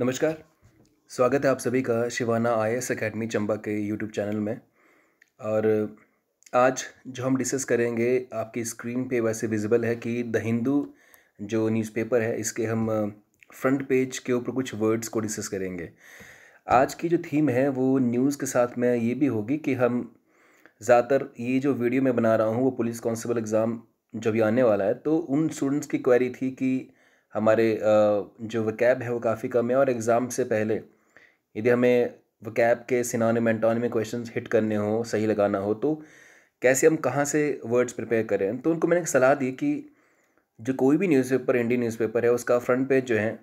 नमस्कार स्वागत है आप सभी का Shivana I S academy Chamba के यूट्यूब चैनल में और आज जो हम डिस्कस करेंगे आपकी स्क्रीन पे वैसे विजिबल है कि द हिंदू जो न्यूज़पेपर है इसके हम फ्रंट पेज के ऊपर कुछ वर्ड्स को डिस्कस करेंगे आज की जो थीम है वो न्यूज़ के साथ में ये भी होगी कि हम ज़्यादातर ये जो वीडियो मैं बना रहा हूँ वो पुलिस कांस्टेबल एग्ज़ाम जब ये आने वाला है तो उन स्टूडेंट्स की क्वेरी थी कि हमारे जो वकैब है वो काफ़ी कम है और एग्ज़ाम से पहले यदि हमें वकैब के सिनोनिम एंटोनिम क्वेश्चन हिट करने हो सही लगाना हो तो कैसे हम कहाँ से वर्ड्स प्रिपेयर करें तो उनको मैंने सलाह दी कि जो कोई भी न्यूज़पेपर इंडियन न्यूज़पेपर है उसका फ्रंट पेज जो है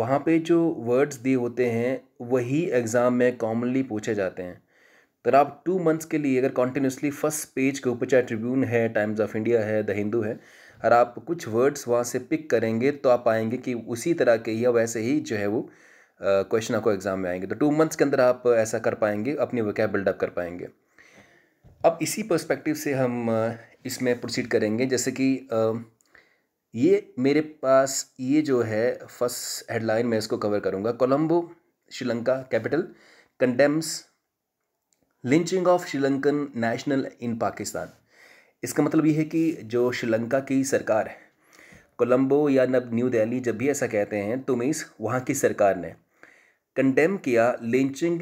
वहाँ पे जो वर्ड्स दिए होते हैं वही एग्ज़ाम में कॉमनली पूछे जाते हैं तो आप टू मंथ्स के लिए अगर कॉन्टीन्यूसली फर्स्ट पेज के ऊपर चाहे ट्रिब्यून है टाइम्स ऑफ इंडिया है द हिंदू है और आप कुछ वर्ड्स वहाँ से पिक करेंगे तो आप आएंगे कि उसी तरह के या वैसे ही जो है वो क्वेश्चन आपको एग्ज़ाम में आएंगे तो टू मंथ्स के अंदर आप ऐसा कर पाएंगे अपनी वकैब बिल्डअप कर पाएंगे अब इसी पर्सपेक्टिव से हम इसमें प्रोसीड करेंगे जैसे कि ये मेरे पास ये जो है फर्स्ट हेडलाइन मैं इसको कवर करूँगा Colombo Sri Lanka capital condemns lynching of Sri Lankan national in Pakistan इसका मतलब ये है कि जो श्रीलंका की सरकार है कोलंबो या नब न्यू दिल्ली जब भी ऐसा कहते हैं तो मीन्स वहाँ की सरकार ने कंडेम किया lynching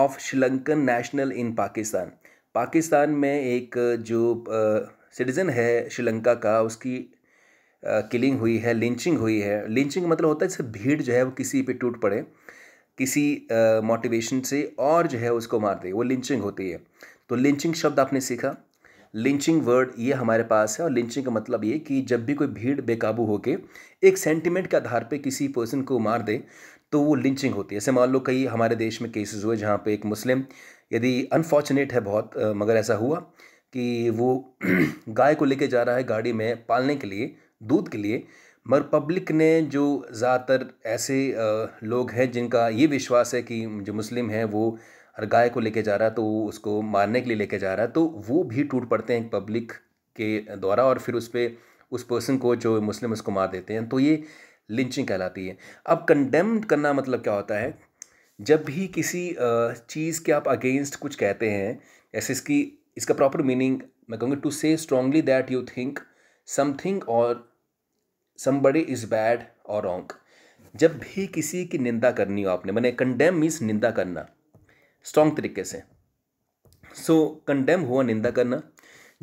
of Sri Lankan national in Pakistan Pakistan में एक जो सिटीज़न है श्रीलंका का उसकी किलिंग हुई है लिंचिंग हुई है लिंचिंग मतलब होता है जैसे भीड़ जो है वो किसी पे टूट पड़े किसी मोटिवेशन से और जो है उसको मार दे वो लिंचिंग होती है तो लिंचिंग शब्द आपने सीखा लिंचिंग वर्ड ये हमारे पास है और लिंचिंग का मतलब ये कि जब भी कोई भीड़ बेकाबू के एक सेंटिमेंट के आधार पे किसी पर्सन को मार दे तो वो लिंचिंग होती है ऐसे मान लो कई हमारे देश में केसेस हुए जहाँ पे एक मुस्लिम यदि अनफॉर्चुनेट है बहुत मगर ऐसा हुआ कि वो गाय को लेके जा रहा है गाड़ी में पालने के लिए दूध के लिए मगर पब्लिक ने जो ज़्यादातर ऐसे लोग हैं जिनका ये विश्वास है कि जो मुस्लिम हैं वो और गाय को लेके जा रहा है तो उसको मारने के लिए लेके जा रहा है तो वो भी टूट पड़ते हैं पब्लिक के द्वारा और फिर उस पर उस पर्सन को जो मुस्लिम उसको मार देते हैं तो ये लिंचिंग कहलाती है अब कंडेम करना मतलब क्या होता है जब भी किसी चीज़ के आप अगेंस्ट कुछ कहते हैं ऐसे इसकी इसका प्रॉपर मीनिंग मैं कहूँगी to say strongly that you think something और समबडी इज़ बैड और रॉन्ग जब भी किसी की निंदा करनी हो आपने मैंने कंडेम मीन्स निंदा करना स्ट्रॉन्ग तरीके से सो so, कंडेम हुआ निंदा करना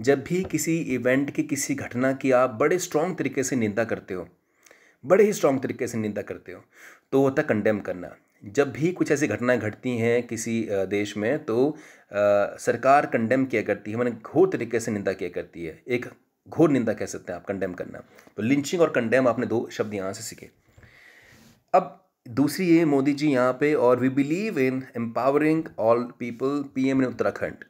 जब भी किसी इवेंट की किसी घटना की आप बड़े स्ट्रॉन्ग तरीके से निंदा करते हो बड़े ही स्ट्रॉन्ग तरीके से निंदा करते हो तो होता कंडेम करना जब भी कुछ ऐसी घटनाएं घटती हैं किसी देश में तो आ, सरकार कंडेम किया करती है मैंने घोर तरीके से निंदा किया करती है एक घोर निंदा कह सकते हैं आप कंडेम करना तो लिंचिंग और कंडेम आपने दो शब्द यहाँ से सीखे अब दूसरी ये मोदी जी यहाँ पे और we believe in empowering all people PM M Uttarakhand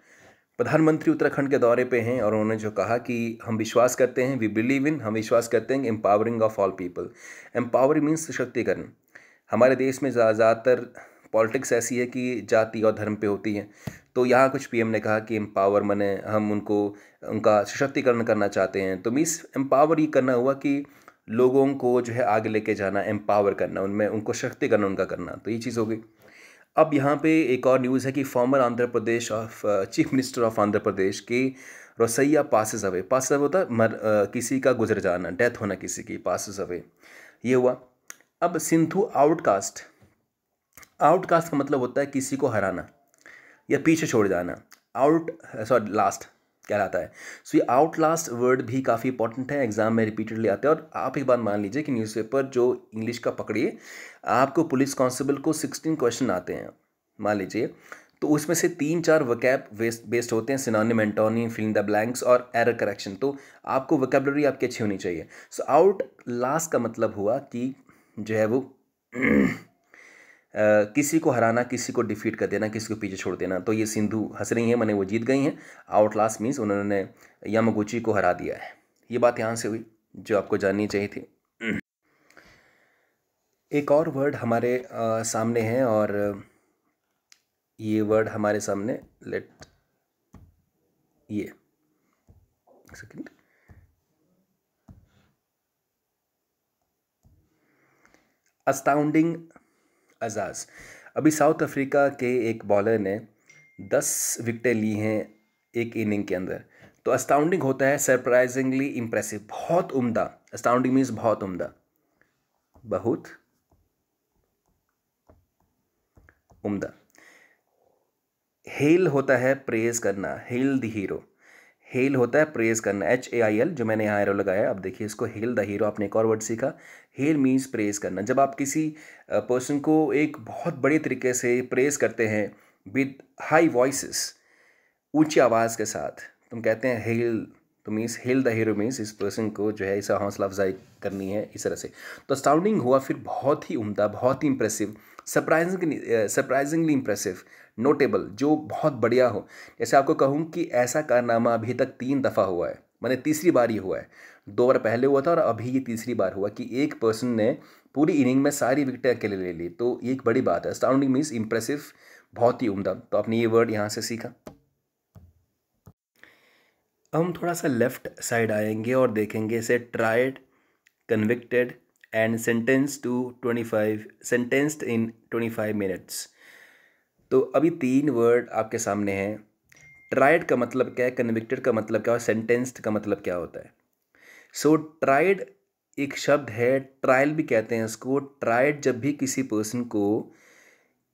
प्रधानमंत्री उत्तराखंड के दौरे पे हैं और उन्होंने जो कहा कि हम विश्वास करते हैं वी बिलीव इन हम विश्वास करते हैं empowering of all people empowering means सशक्तिकरण हमारे देश में ज़्यादातर पॉलिटिक्स ऐसी है कि जाति और धर्म पे होती है तो यहाँ कुछ पीएम ने कहा कि एम्पावर मने हम उनको उनका सशक्तिकरण करना चाहते हैं तो मीस एम्पावर ये करना हुआ कि लोगों को जो है आगे लेके जाना एम्पावर करना उनमें उनको शक्तिकरण उनका करना तो ये चीज़ हो गई अब यहाँ पे एक और न्यूज़ है कि former Andhra Pradesh of chief minister of Andhra Pradesh के Rosaiah passes away pass away होता मर आ, uh, किसी का गुजर जाना डेथ होना किसी की पासिस अवे ये हुआ अब सिंधु आउटकास्ट आउटकास्ट का मतलब होता है किसी को हराना या पीछे छोड़ जाना आउट सॉरी लास्ट कहलाता है सो ये आउट लास्ट वर्ड भी काफ़ी इंपॉर्टेंट है एग्जाम में रिपीटेडली आते हैं और आप एक बात मान लीजिए कि न्यूज़पेपर जो इंग्लिश का पकड़िए आपको पुलिस कांस्टेबल को सिक्सटीन क्वेश्चन आते हैं मान लीजिए तो उसमें से तीन चार वकैब वेस्ट बेस्ड होते हैं synonym antonym filling the blanks और एरर करेक्शन तो आपको वकेबलरी आपकी अच्छी होनी चाहिए सो आउट लास्ट का मतलब हुआ कि जो है वो किसी को हराना किसी को डिफीट कर देना किसी को पीछे छोड़ देना तो ये सिंधु हंस रही हैं मैंने वो जीत गई हैं आउट लास्ट मीन्स उन्होंने यामागुची को हरा दिया है ये बात यहाँ से हुई जो आपको जाननी चाहिए थी एक और वर्ड हमारे आ, सामने है और ये वर्ड हमारे सामने लेट ये सेकंड अस्टाउंडिंग अजाज़ अभी साउथ अफ्रीका के एक बॉलर ने दस विकटें ली हैं एक इनिंग के अंदर तो अस्टाउंडिंग होता है सरप्राइजिंगली इम्प्रेसिव बहुत उम्दा अस्टाउंडिंग मीन्स बहुत उम्दा बहुत उम्दा हेल होता है प्रेज करना हेल द हीरो हेल होता है प्रेज करना एच ए आई एल जो मैंने यहाँ एरो लगाया अब देखिए इसको हेल द हीरो आपने एक और वर्ड सीखा हेल मीन्स प्रेज करना जब आप किसी पर्सन को एक बहुत बड़े तरीके से प्रेज करते हैं विद हाई वॉइस ऊंची आवाज़ के साथ तुम कहते हैं हेल तो means hail the hero means इस पर्सन को जो है इसे हौसला अफजाई करनी है इस तरह से तो अस्टाउंडिंग हुआ फिर बहुत ही उमदा बहुत ही impressive surprisingly surprisingly impressive notable जो बहुत बढ़िया हो जैसे आपको कहूँ कि ऐसा कारनामा अभी तक तीन दफ़ा हुआ है मैंने तीसरी बार ये हुआ है दो बार पहले हुआ था और अभी ये तीसरी बार हुआ कि एक पर्सन ने पूरी इनिंग में सारी विकेटें अकेले ले ली तो ये एक बड़ी बात है अस्टाउंडिंग मीन्स इम्प्रेसिव बहुत ही उमदा तो आपने ये वर्ड यहाँ से सीखा हम थोड़ा सा लेफ्ट साइड आएंगे और देखेंगे इसे tried convicted and sentence to twenty five sentenced in twenty five minutes तो अभी तीन वर्ड आपके सामने हैं ट्राइड का मतलब क्या है कन्विक्टेड का मतलब क्या है सेंटेंस्ड का मतलब क्या होता है सो so, ट्राइड एक शब्द है ट्रायल भी कहते हैं इसको ट्राइड जब भी किसी पर्सन को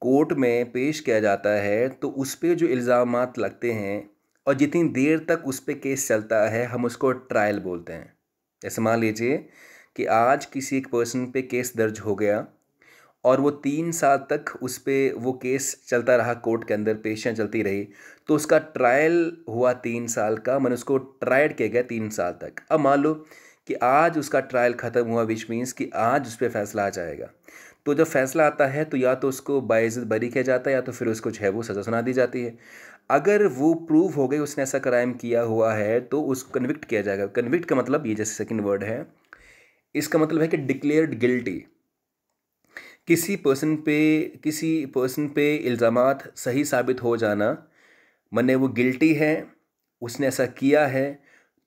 कोर्ट में पेश किया जाता है तो उस पर जो इल्ज़ाम लगते हैं और जितनी देर तक उस पर केस चलता है हम उसको ट्रायल बोलते हैं जैसे मान लीजिए कि आज किसी एक पर्सन पे केस दर्ज हो गया और वो तीन साल तक उस पर वो केस चलता रहा कोर्ट के अंदर पेशियाँ चलती रही तो उसका ट्रायल हुआ तीन साल का मैंने उसको ट्रायड किया गया तीन साल तक अब मान लो कि आज उसका ट्रायल ख़त्म हुआ विच मीन्स कि आज उस पर फैसला आ जाएगा तो जब फैसला आता है तो या तो उसको बाइज़त बरी किया जाता है या तो फिर उसको जो है वो सज़ा सुना दी जाती है अगर वो प्रूव हो गई उसने ऐसा क्राइम किया हुआ है तो उसको कन्विक्ट किया जाएगा कन्विक्ट का मतलब ये जैसे सेकंड वर्ड है इसका मतलब है कि डिक्लेयर्ड गिल्टी किसी पर्सन पे किसी पर्सन पे इल्ज़ाम सही साबित हो जाना मने वो गिल्टी है उसने ऐसा किया है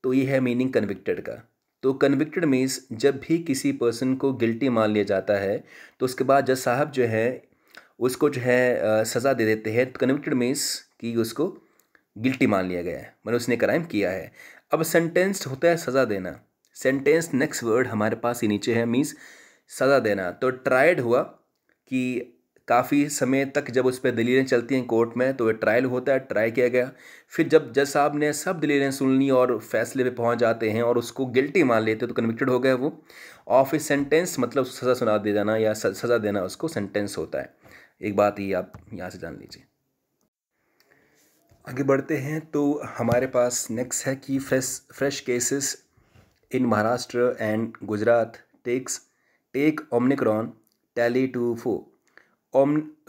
तो ये है मीनिंग कन्विक्टेड का तो कन्विक्टेड मीन्स जब भी किसी पर्सन को गिल्टी मान लिया जाता है तो उसके बाद जज साहब जो है उसको जो है सज़ा दे देते हैं तो कन्विक्टेड मीन्स कि उसको गिल्टी मान लिया गया है मैंने उसने क्राइम किया है अब सेंटेंस्ड होता है सज़ा देना सेंटेंस नेक्स्ट वर्ड हमारे पास ही नीचे है मीन्स सज़ा देना तो ट्रायड हुआ कि काफ़ी समय तक जब उस पर दलीलें चलती हैं कोर्ट में तो वह ट्रायल होता है ट्राई किया गया फिर जब जज साहब ने सब दलीलें सुन ली और फैसले पे पहुंच जाते हैं और उसको गिल्टी मान लेते हैं तो कन्विक्टेड हो गया वो ऑफ इस सेंटेंस मतलब सज़ा सुना दे जाना या सज़ा देना उसको सेंटेंस होता है एक बात ही आप यहाँ से जान लीजिए आगे बढ़ते हैं तो हमारे पास नेक्स्ट है कि fresh fresh cases in Maharashtra and Gujarat takes take Omicron tally to four.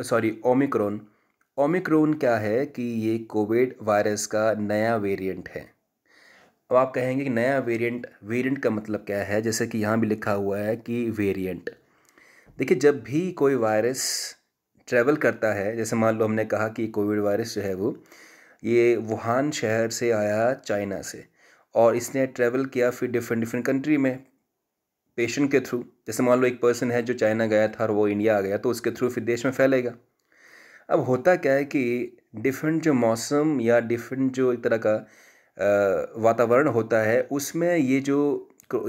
Sorry omicron omicron क्या है कि ये कोविड वायरस का नया वेरिएंट है अब आप कहेंगे कि नया वेरिएंट वेरिएंट का मतलब क्या है जैसे कि यहाँ भी लिखा हुआ है कि वेरिएंट देखिए जब भी कोई वायरस ट्रैवल करता है जैसे मान लो हमने कहा कि कोविड वायरस जो है वो ये वुहान शहर से आया चाइना से और इसने ट्रैवल किया फिर डिफरेंट डिफरेंट कंट्री में पेशेंट के थ्रू जैसे मान लो एक पर्सन है जो चाइना गया था और वो इंडिया आ गया तो उसके थ्रू फिर देश में फैलेगा अब होता क्या है कि डिफरेंट जो मौसम या डिफरेंट जो एक तरह का वातावरण होता है उसमें ये जो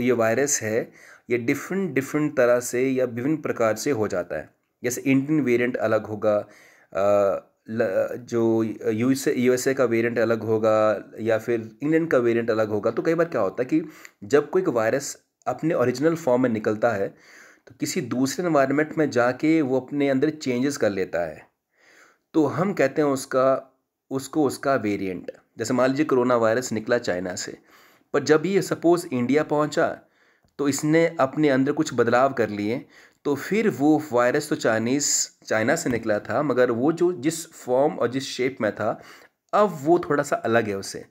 ये वायरस है ये डिफरेंट डिफरेंट तरह से या विभिन्न प्रकार से हो जाता है जैसे इंडियन वेरिएंट अलग होगा जो यू से यू एस ए का वेरिएंट अलग होगा या फिर इंग्लैंड का वेरिएंट अलग होगा तो कई बार क्या होता है कि जब कोई वायरस अपने ओरिजिनल फॉर्म में निकलता है तो किसी दूसरे इन्वायरमेंट में जाके वो अपने अंदर चेंजेस कर लेता है तो हम कहते हैं उसका उसको उसका वेरिएंट जैसे मान लीजिए कोरोना वायरस निकला चाइना से पर जब ये सपोज़ इंडिया पहुंचा तो इसने अपने अंदर कुछ बदलाव कर लिए तो फिर वो वायरस तो चाइनीज़ चाइना से निकला था मगर वो जो जिस फॉर्म और जिस शेप में था अब वो थोड़ा सा अलग है उससे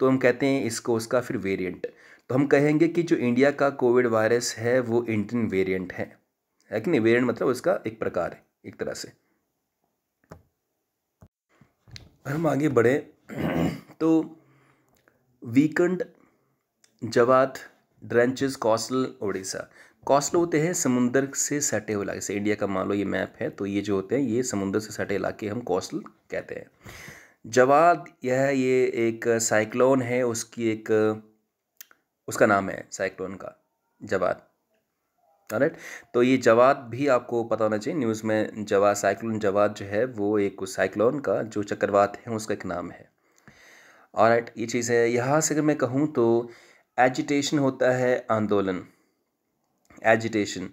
तो हम कहते हैं इसको उसका फिर वेरिएंट तो हम कहेंगे कि जो इंडिया का कोविड वायरस है वो इंडियन वेरिएंट है है कि नहीं वेरिएंट मतलब उसका एक प्रकार है एक तरह से हम आगे बढ़े तो वीकेंड जवात ड्रेंचेस कौसल ओडिशा कौसले होते हैं समुंदर से सटे हुए इलाके से इंडिया का मान लो ये मैप है तो ये जो होते हैं ये समुंदर से सटे इलाके हम कौसल कहते हैं जवाद यह है ये एक साइक्लोन है उसकी एक उसका नाम है साइक्लोन का जवाद राइट तो ये जवाद भी आपको पता होना चाहिए न्यूज़ में जवाद साइक्लोन जवाद जो है वो एक साइक्लोन का जो चक्रवात है उसका एक नाम है और ये चीज़ है यहाँ से अगर मैं कहूँ तो एजिटेशन होता है आंदोलन एजिटेशन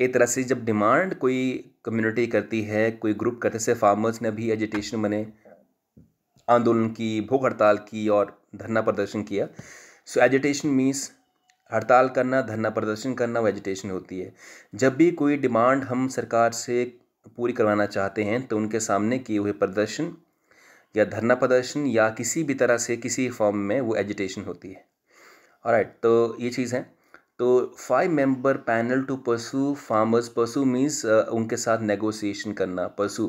एक तरह से जब डिमांड कोई कम्युनिटी करती है कोई ग्रुप करते से फार्मर्स ने भी एजिटेशन बने आंदोलन की भूख हड़ताल की और धरना प्रदर्शन किया सो एजिटेशन मीन्स हड़ताल करना धरना प्रदर्शन करना वो एजिटेशन होती है जब भी कोई डिमांड हम सरकार से पूरी करवाना चाहते हैं तो उनके सामने किए हुए प्रदर्शन या धरना प्रदर्शन या किसी भी तरह से किसी फॉर्म में वो एजिटेशन होती है और राइट तो ये चीज़ है तो five member panel to pursue farmers pursue means उनके साथ नेगोशिएशन करना पशु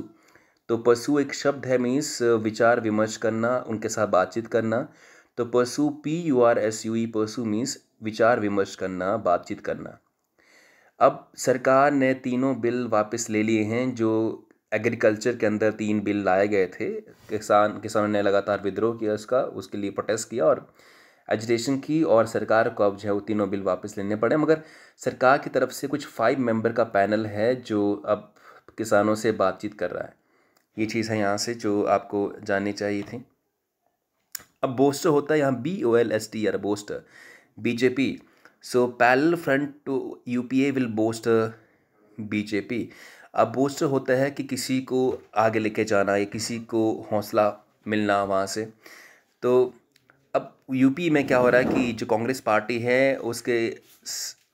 तो पशु एक शब्द है मीन्स uh, विचार विमर्श करना उनके साथ बातचीत करना तो pursue P U R S U E pursue means विचार विमर्श करना बातचीत करना अब सरकार ने तीनों बिल वापस ले लिए हैं जो एग्रीकल्चर के अंदर तीन बिल लाए गए थे किसान किसानों ने लगातार विद्रोह किया उसका उसके लिए प्रोटेस्ट किया और एजिटेशन की और सरकार को अब जो है वो तीनों बिल वापस लेने पड़े मगर सरकार की तरफ से कुछ फाइव मेंबर का पैनल है जो अब किसानों से बातचीत कर रहा है ये चीज़ है यहाँ से जो आपको जाननी चाहिए थी अब बोस्टर होता है यहाँ B O L S T R bolster BJP so poll front to U P A will boost BJP अब बूस्टर होता है कि किसी को आगे लेके जाना या किसी को हौसला मिलना वहाँ से तो यूपी में क्या हो रहा है कि जो कांग्रेस पार्टी है उसके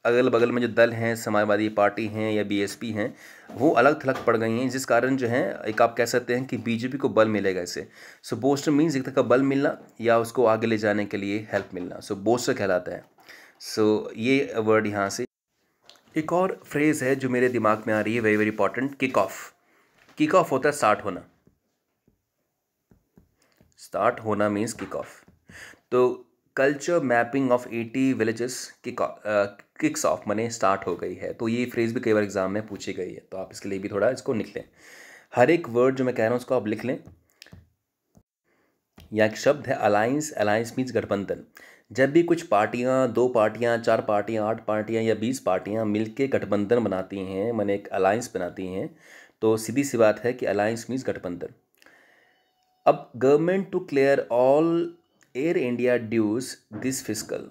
अगल बगल में जो दल हैं समाजवादी पार्टी हैं या बीएसपी हैं वो अलग थलग पड़ गई हैं जिस कारण जो है एक आप कह सकते हैं कि बीजेपी को बल मिलेगा इसे सो बोस्टर मीन्स एक तरह का बल मिलना या उसको आगे ले जाने के लिए हेल्प मिलना सो बोस्टर कहलाता है सो ये वर्ड यहाँ से एक और फ्रेज़ है जो मेरे दिमाग में आ रही है very very important kick off kick off होता है स्टार्ट होना स्टार्ट होना मीन्स किक ऑफ तो culture mapping of eighty villages की किक्स ऑफ मैंने स्टार्ट हो गई है तो ये फ्रेज़ भी कई बार एग्ज़ाम में पूछी गई है तो आप इसके लिए भी थोड़ा इसको लिख लें हर एक वर्ड जो मैं कह रहा हूँ उसको आप लिख लें यहाँ एक शब्द है अलायंस अलायंस मीन्स गठबंधन जब भी कुछ पार्टियाँ दो पार्टियाँ चार पार्टियाँ आठ पार्टियाँ या बीस पार्टियाँ मिलके गठबंधन बनाती हैं मैंने एक अलायंस बनाती हैं तो सीधी सी बात है कि अलायंस मीन्स गठबंधन अब government to clear all Air India dues this fiscal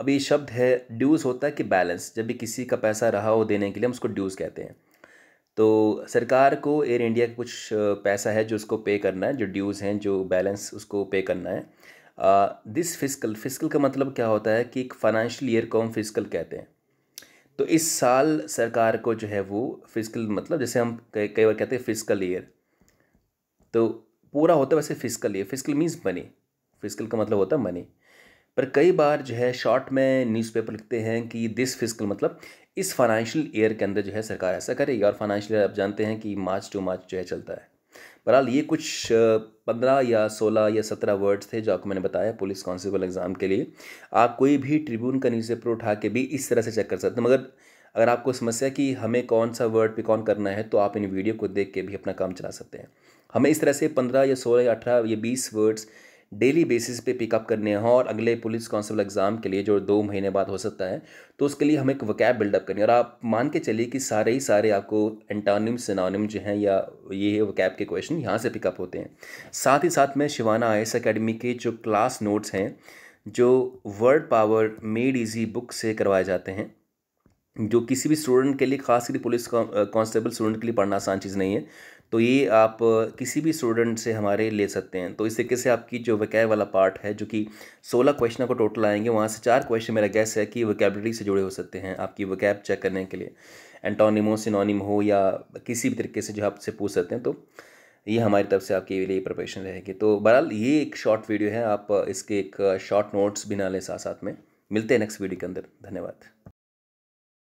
अब ये शब्द है ड्यूज़ होता है कि बैलेंस जब भी किसी का पैसा रहा हो देने के लिए हम उसको ड्यूज़ कहते हैं तो सरकार को एयर इंडिया का कुछ पैसा है जो उसको पे करना है जो ड्यूज़ हैं जो बैलेंस उसको पे करना है दिस फिजिकल फिजिकल का मतलब क्या होता है कि एक फाइनेंशियल ईयर को हम फिजिकल कहते हैं तो इस साल सरकार को जो है वो फिजिकल मतलब जैसे हम कई कई बार कहते हैं फिजिकल ईयर तो पूरा होता है वैसे fiscal year fiscal means money fiscal का मतलब होता है मनी पर कई बार जो है शॉर्ट में न्यूज़पेपर लिखते हैं कि दिस फिजिकल मतलब इस फाइनेंशियल ईयर के अंदर जो है सरकार ऐसा करेगी और फाइनेंशियल ईयर आप जानते हैं कि मार्च टू मार्च जो है चलता है बहरहाल ये कुछ पंद्रह या सोलह या सत्रह वर्ड्स थे जो आपको मैंने बताया पुलिस कांस्टेबल एग्ज़ाम के लिए आप कोई भी ट्रिब्यून का न्यूज़पेपर उठा के भी इस तरह से चेक कर सकते हैं मगर अगर आपको समस्या कि हमें कौन सा वर्ड पे कौन करना है तो आप इन वीडियो को देख के भी अपना काम चला सकते हैं हमें इस तरह से पंद्रह या सोलह या अठारह या बीस वर्ड्स डेली बेसिस पे पिकअप करने हैं और अगले पुलिस कांस्टेबल एग्ज़ाम के लिए जो दो महीने बाद हो सकता है तो उसके लिए हमें एक वकैब बिल्डअप करनी है और आप मान के चलिए कि सारे ही सारे आपको एंटानिम सिनानिम जो हैं या ये वकैब के क्वेश्चन यहाँ से पिकअप होते हैं साथ ही साथ में शिवाना आई एस अकेडमी के जो क्लास नोट्स हैं जो word power made easy book से करवाए जाते हैं जो किसी भी स्टूडेंट के लिए खास करके पुलिस कांस्टेबल स्टूडेंट के लिए पढ़ना आसान चीज़ नहीं है तो ये आप किसी भी स्टूडेंट से हमारे ले सकते हैं तो इस तरीके से आपकी जो वकैब वाला पार्ट है जो कि सोलह क्वेश्चन को टोटल आएंगे वहाँ से चार क्वेश्चन मेरा गैस है कि वकेबलरी से जुड़े हो सकते हैं आपकी वकैब चेक करने के लिए एंटोनिमो सिनोनिम हो या किसी भी तरीके से जो आपसे पूछ सकते हैं तो ये हमारी तरफ से आपके लिए प्रिपरेशन रहेगी तो बहरहाल ये एक शॉर्ट वीडियो है आप इसके एक शॉर्ट नोट्स भी ना लें साथ साथ में मिलते हैं नेक्स्ट वीडियो के अंदर धन्यवाद